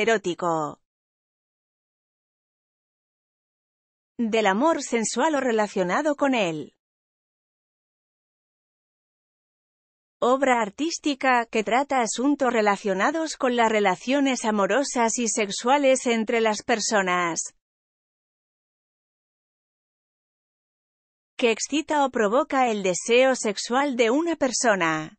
erótico. Del amor sensual o relacionado con él. Obra artística que trata asuntos relacionados con las relaciones amorosas y sexuales entre las personas. Que excita o provoca el deseo sexual de una persona.